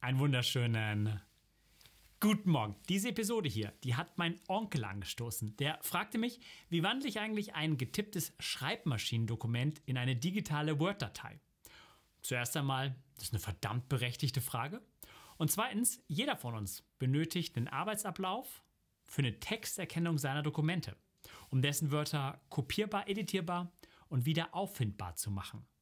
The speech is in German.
Einen wunderschönen guten Morgen. Diese Episode hier, die hat mein Onkel angestoßen. Der fragte mich, wie wandle ich eigentlich ein getipptes Schreibmaschinendokument in eine digitale Word-Datei? Zuerst einmal, das ist eine verdammt berechtigte Frage. Und zweitens, jeder von uns benötigt einen Arbeitsablauf für eine Texterkennung seiner Dokumente, um dessen Wörter kopierbar, editierbar und wieder auffindbar zu machen.